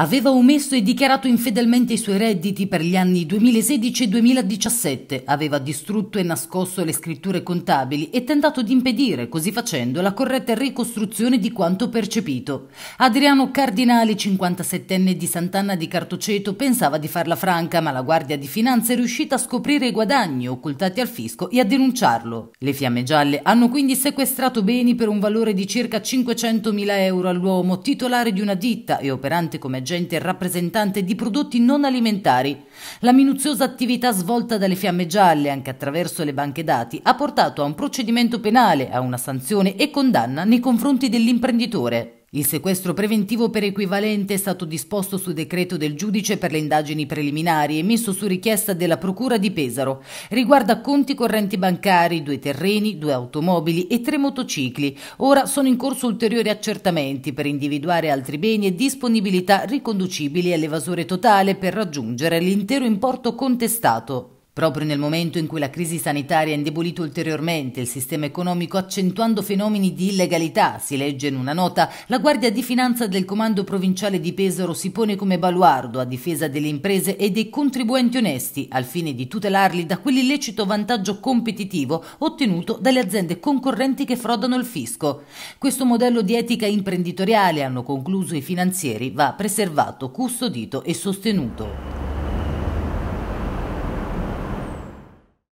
aveva omesso e dichiarato infedelmente i suoi redditi per gli anni 2016 e 2017, aveva distrutto e nascosto le scritture contabili e tentato di impedire, così facendo, la corretta ricostruzione di quanto percepito. Adriano Cardinali, 57enne di Sant'Anna di Cartoceto, pensava di farla franca, ma la Guardia di Finanza è riuscita a scoprire i guadagni occultati al fisco e a denunciarlo. Le Fiamme Gialle hanno quindi sequestrato beni per un valore di circa 500.000 euro all'uomo, titolare di una ditta e operante come veggente rappresentante di prodotti non alimentari. La minuziosa attività svolta dalle fiamme gialle, anche attraverso le banche dati, ha portato a un procedimento penale, a una sanzione e condanna nei confronti dell'imprenditore. Il sequestro preventivo per equivalente è stato disposto su decreto del giudice per le indagini preliminari e messo su richiesta della Procura di Pesaro. Riguarda conti correnti bancari, due terreni, due automobili e tre motocicli. Ora sono in corso ulteriori accertamenti per individuare altri beni e disponibilità riconducibili all'evasore totale per raggiungere l'intero importo contestato. Proprio nel momento in cui la crisi sanitaria ha indebolito ulteriormente il sistema economico accentuando fenomeni di illegalità, si legge in una nota, la Guardia di Finanza del Comando Provinciale di Pesaro si pone come baluardo a difesa delle imprese e dei contribuenti onesti, al fine di tutelarli da quell'illecito vantaggio competitivo ottenuto dalle aziende concorrenti che frodano il fisco. Questo modello di etica imprenditoriale, hanno concluso i finanzieri, va preservato, custodito e sostenuto.